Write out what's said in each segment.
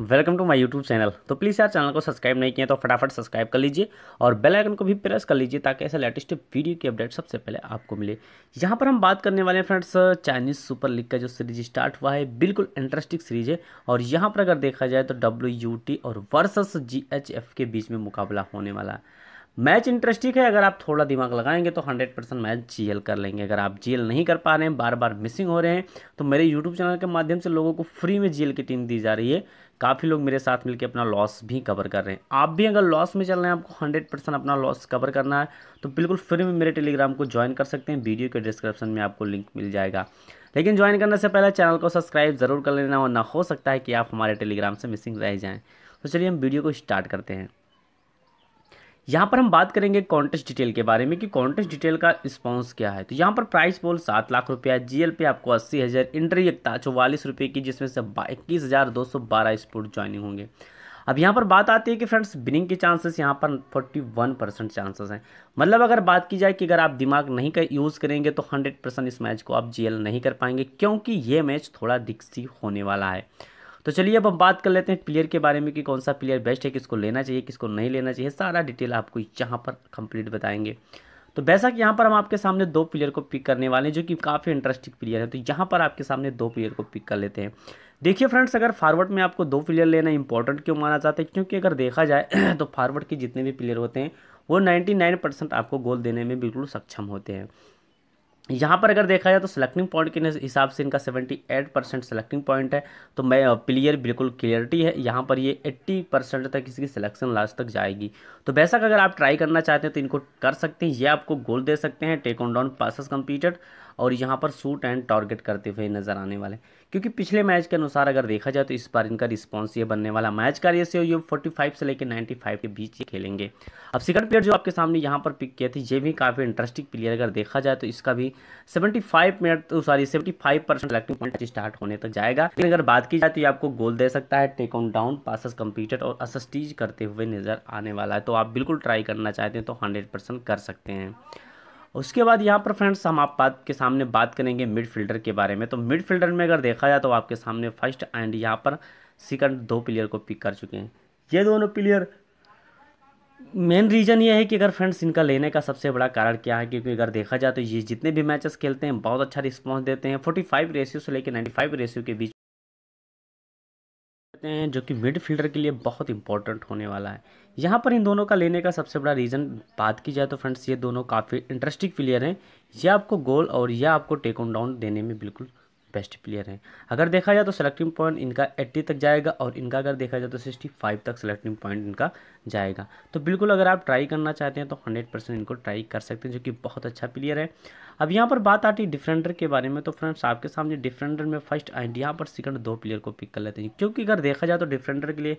welcome to my YouTube channel तो please यार channel को सब्सक्राइब नहीं किया तो फटाफट सब्सक्राइब कर लीजिए और बेल आइकन को भी प्रेस कर लीजिए ताकि ऐसे लेटेस्ट वीडियो की अपडेट सबसे पहले आपको मिले यहाँ पर हम बात करने वाले हैं फ्रेंड्स चाइनीज़ सुपर लीग का जो सीरीज स्टार्ट हुआ है बिल्कुल इंटरेस्टिंग सीरीज है और यहाँ पर अगर देखा जाए तो डब्ल्यू और वर्सेस जी के बीच में मुकाबला होने वाला है मैच इंटरेस्टिंग है अगर आप थोड़ा दिमाग लगाएंगे तो 100 परसेंट मैच जीएल कर लेंगे अगर आप जी नहीं कर पा रहे हैं बार बार मिसिंग हो रहे हैं तो मेरे यूट्यूब चैनल के माध्यम से लोगों को फ्री में जीएल की टीम दी जा रही है काफ़ी लोग मेरे साथ मिलकर अपना लॉस भी कवर कर रहे हैं आप भी अगर लॉस में चल रहे हैं आपको हंड्रेड परसेंट अपना लॉस कवर करना है तो बिल्कुल फ्री में मेरे टेलीग्राम को ज्वाइन कर सकते हैं वीडियो के डिस्क्रिप्शन में आपको लिंक मिल जाएगा लेकिन ज्वाइन करने से पहले चैनल को सब्सक्राइब ज़रूर कर लेना वरना हो सकता है कि आप हमारे टेलीग्राम से मिसिंग रह जाएँ तो चलिए हम वीडियो को स्टार्ट करते हैं यहाँ पर हम बात करेंगे कॉन्टेस्ट डिटेल के बारे में कि कॉन्टेस्ट डिटेल का रिस्पॉन्स क्या है तो यहाँ पर प्राइस बोल सात लाख रुपया एल पे आपको अस्सी हज़ार इंट्री इकता चौवालीस रुपये की जिसमें से इक्कीस हज़ार दो सौ बारह स्पोर्ट ज्वाइनिंग होंगे अब यहाँ पर बात आती है कि फ्रेंड्स बिनिंग के चांसेस यहाँ पर वन परसेंट चांसेस हैं मतलब अगर बात की जाए कि अगर आप दिमाग नहीं कर यूज़ करेंगे तो हंड्रेड परसेंट इस मैच को आप एल नहीं कर पाएंगे क्योंकि ये मैच थोड़ा दिक्सी होने वाला है तो चलिए अब हम बात कर लेते हैं प्लेयर के बारे में कि कौन सा प्लेयर बेस्ट है किसको लेना चाहिए किसको नहीं लेना चाहिए सारा डिटेल आपको यहाँ पर कंप्लीट बताएंगे तो वैसा कि यहाँ पर हम आपके सामने दो प्लेयर को पिक करने वाले हैं जो कि काफ़ी इंटरेस्टिंग प्लेयर है तो यहाँ पर आपके सामने दो प्लेयर को पिक कर लेते हैं देखिए फ्रेंड्स अगर फारवर्ड में आपको दो प्लेयर लेना इंपॉर्टेंट क्यों माना जाता है क्योंकि अगर देखा जाए तो फारवर्ड के जितने भी प्लेयर होते हैं वो 99 परसेंट आपको गोल देने में बिल्कुल सक्षम होते हैं यहाँ पर अगर देखा जाए तो सिलेक्टिंग पॉइंट के हिसाब से इनका 78 परसेंट सेलेक्टिंग पॉइंट है तो मैं प्लेयर बिल्कुल क्लियरिटी है यहाँ पर ये 80 परसेंट तक इसकी सिलेक्शन लास्ट तक जाएगी तो वैसा अगर आप ट्राई करना चाहते हैं तो इनको कर सकते हैं ये आपको गोल दे सकते हैं take on down passes completed और यहाँ पर सूट एंड टारगेट करते हुए नजर आने वाले क्योंकि पिछले मैच के अनुसार अगर देखा जाए तो इस बार इनका रिस्पॉन्स ये बनने वाला मैच का रेसियो ये 45 से लेकर 95 के बीच ही खेलेंगे अब सेकंड प्लेयर जो आपके सामने यहाँ पर पिक किए थे ये भी काफ़ी इंटरेस्टिंग प्लेयर अगर देखा जाए तो इसका भी 75 मिनट तो sorry five percent selecting point start होने तक जाएगा लेकिन अगर बात की जाए तो ये आपको गोल दे सकता है take on down passes completed और असस्टीज करते हुए नजर आने वाला है तो आप बिल्कुल ट्राई करना चाहते हैं तो हंड्रेड कर सकते हैं उसके बाद यहाँ पर फ्रेंड्स हम आप बात के सामने बात करेंगे मिड फील्डर के बारे में तो मिड फील्डर में अगर देखा जाए तो आपके सामने फर्स्ट एंड यहाँ पर सेकंड दो प्लेयर को पिक कर चुके हैं ये दोनों प्लेयर मेन रीज़न ये है कि अगर फ्रेंड्स इनका लेने का सबसे बड़ा कारण क्या है क्योंकि अगर देखा जाए तो ये जितने भी मैचेस खेलते हैं बहुत अच्छा रिस्पॉन्स देते हैं 45 रेशियो से लेकर नाइन्टी रेशियो के बीच करते हैं जो कि मिडफील्डर के लिए बहुत इंपॉर्टेंट होने वाला है यहाँ पर इन दोनों का लेने का सबसे बड़ा रीज़न बात की जाए तो फ्रेंड्स ये दोनों काफ़ी इंटरेस्टिंग प्लेयर हैं यह आपको गोल और यह आपको टेक ऑन डाउन देने में बिल्कुल बेस्ट प्लेयर हैं अगर देखा जाए तो सेलेक्टिंग पॉइंट इनका 80 तक जाएगा और इनका अगर देखा जाए तो 65 तक सेलेक्टिंग पॉइंट इनका जाएगा तो बिल्कुल अगर आप ट्राई करना चाहते हैं तो 100 परसेंट इनको ट्राई कर सकते हैं जो कि बहुत अच्छा प्लेयर है अब यहाँ पर बात आती है डिफेंडर के बारे में तो फ्रेंड्स आपके सामने डिफेंडर में फर्स्ट एंड यहाँ पर सेकंड दो प्लेयर को पिक कर लेते हैं क्योंकि अगर देखा जाए तो डिफेंडर के लिए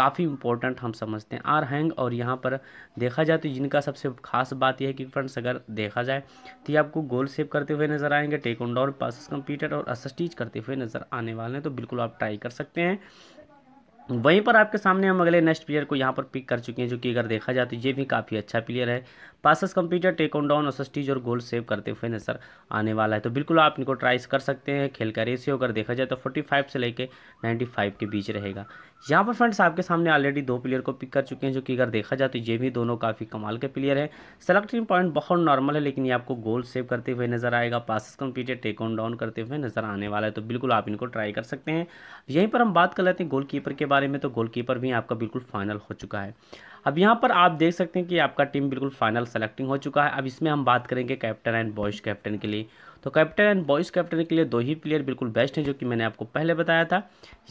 काफ़ी इंपॉर्टेंट हम समझते हैं आर हैंग और यहाँ पर देखा जाए तो इनका सबसे खास बात यह है कि फ्रेंड्स अगर देखा जाए तो ये आपको गोल सेव करते हुए नजर आएंगे take on down passes completed और सा स्टिच करते हुए नज़र आने वाले हैं तो बिल्कुल आप ट्राई कर सकते हैं वहीं पर आपके सामने हम अगले नेक्स्ट प्लेयर को यहाँ पर पिक कर चुके हैं जो कि अगर देखा जाए तो ये भी काफ़ी अच्छा प्लेयर है passes computer take on down assists और गोल सेव करते हुए नजर आने वाला है तो बिल्कुल आप इनको ट्राइस कर सकते हैं खेल का रेसियो अगर देखा जाए तो फोर्टी फाइव से लेकर नाइन्टी फाइव के बीच रहेगा यहाँ पर फ्रेंड्स आपके सामने ऑलरेडी दो प्लेयर को पिक कर चुके हैं जो कि अगर देखा जाए तो ये भी दोनों काफ़ी कमाल के प्लेयर हैं सेलेक्टिंग पॉइंट बहुत नॉर्मल है लेकिन ये आपको गोल सेव करते हुए नजर आएगा passes completed take on down करते हुए नजर आने वाला है तो बिल्कुल आप इनको ट्राई कर सकते हैं यहीं पर हम बात कर लेते हैं गोलकीपर के बारे में तो गोलकीपर भी आपका बिल्कुल फाइनल हो चुका है अब यहाँ पर आप देख सकते हैं कि आपका टीम बिल्कुल फाइनल सेलेक्टिंग हो चुका है अब इसमें हम बात करेंगे कैप्टन एंड बॉयज़ कैप्टन के लिए तो कैप्टन एंड बॉयज़ कैप्टन के लिए दो ही प्लेयर बिल्कुल बेस्ट हैं जो कि मैंने आपको पहले बताया था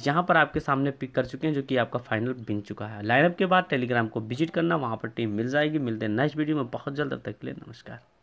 यहाँ पर आपके सामने पिक कर चुके हैं जो कि आपका फाइनल बिन चुका है लाइनअप के बाद टेलीग्राम को विजिट करना वहाँ पर टीम मिल जाएगी मिलते हैं नेक्स्ट वीडियो में बहुत जल्द तक के लिए नमस्कार